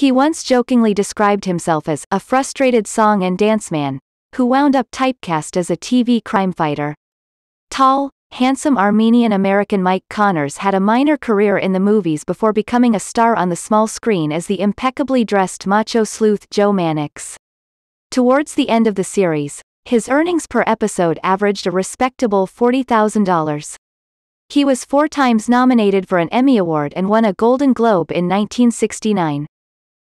He once jokingly described himself as a frustrated song and dance man, who wound up typecast as a TV crime fighter. Tall, handsome Armenian American Mike Connors had a minor career in the movies before becoming a star on the small screen as the impeccably dressed macho sleuth Joe Mannix. Towards the end of the series, his earnings per episode averaged a respectable $40,000. He was four times nominated for an Emmy Award and won a Golden Globe in 1969.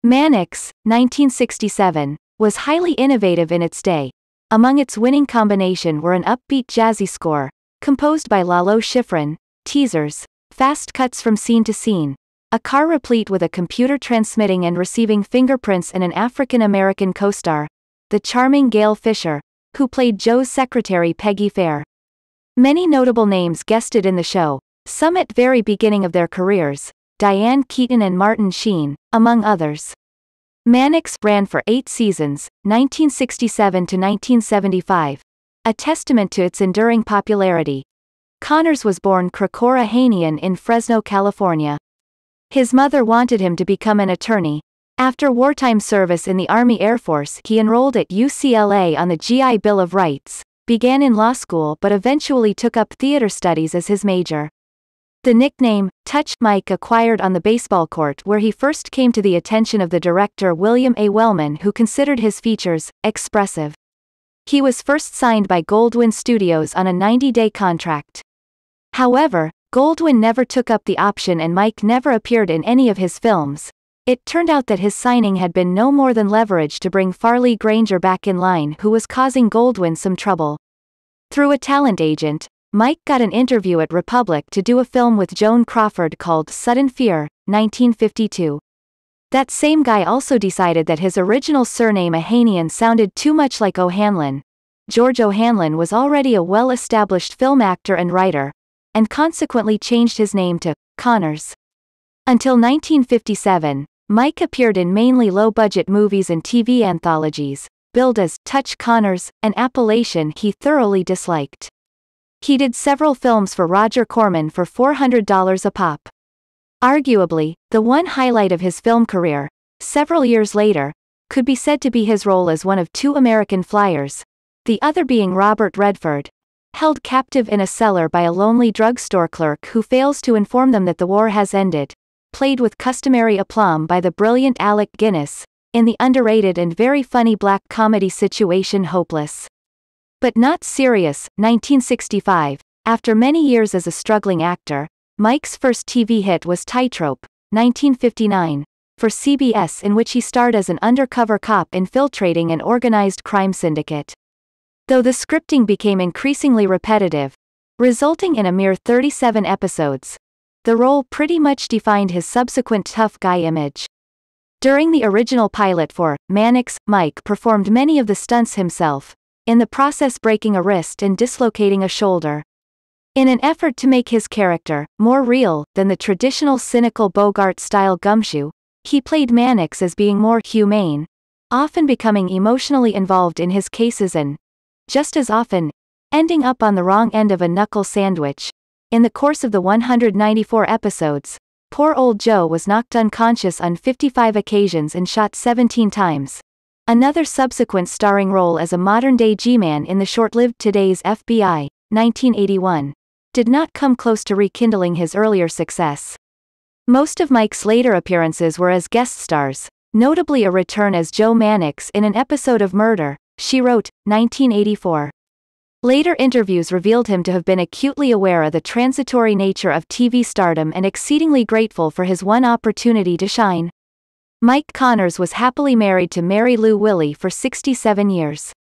Mannix, 1967, was highly innovative in its day. Among its winning combination were an upbeat jazzy score, composed by Lalo Schifrin, teasers, fast cuts from scene to scene, a car replete with a computer transmitting and receiving fingerprints and an African American co star, the charming Gail Fisher, who played Joe's secretary Peggy Fair. Many notable names guested in the show, some at very beginning of their careers, Diane Keaton and Martin Sheen, among others. Mannix ran for eight seasons, 1967 to 1975, a testament to its enduring popularity. Connors was born Krikora Hanian in Fresno, California. His mother wanted him to become an attorney. After wartime service in the Army Air Force, he enrolled at UCLA on the GI Bill of Rights, began in law school but eventually took up theater studies as his major. The nickname, Touch Mike acquired on the baseball court where he first came to the attention of the director William A. Wellman who considered his features, expressive. He was first signed by Goldwyn Studios on a 90-day contract. However, Goldwyn never took up the option and Mike never appeared in any of his films. It turned out that his signing had been no more than leverage to bring Farley Granger back in line who was causing Goldwyn some trouble. Through a talent agent, Mike got an interview at Republic to do a film with Joan Crawford called Sudden Fear, 1952. That same guy also decided that his original surname Ohanian sounded too much like O'Hanlon. George O'Hanlon was already a well established film actor and writer, and consequently changed his name to Connors. Until 1957, Mike appeared in mainly low budget movies and TV anthologies, billed as Touch Connors, an appellation he thoroughly disliked. He did several films for Roger Corman for $400 a pop. Arguably, the one highlight of his film career, several years later, could be said to be his role as one of two American flyers, the other being Robert Redford, held captive in a cellar by a lonely drugstore clerk who fails to inform them that the war has ended, played with customary aplomb by the brilliant Alec Guinness, in the underrated and very funny black comedy situation Hopeless. But not serious, 1965. After many years as a struggling actor, Mike's first TV hit was Tightrope, 1959, for CBS, in which he starred as an undercover cop infiltrating an organized crime syndicate. Though the scripting became increasingly repetitive, resulting in a mere 37 episodes, the role pretty much defined his subsequent tough guy image. During the original pilot for Mannix, Mike performed many of the stunts himself, in the process breaking a wrist and dislocating a shoulder. In an effort to make his character more real than the traditional cynical Bogart style gumshoe, he played Mannix as being more humane, often becoming emotionally involved in his cases and, just as often, ending up on the wrong end of a knuckle sandwich. In the course of the 194 episodes, poor old Joe was knocked unconscious on 55 occasions and shot 17 times. Another subsequent starring role as a modern-day G-Man in the short-lived Today's FBI, 1981, did not come close to rekindling his earlier success. Most of Mike's later appearances were as guest stars, notably a return as Joe Mannix in an episode of Murder, She Wrote, 1984. Later interviews revealed him to have been acutely aware of the transitory nature of TV stardom and exceedingly grateful for his one opportunity to shine. Mike Connors was happily married to Mary Lou Willie for 67 years.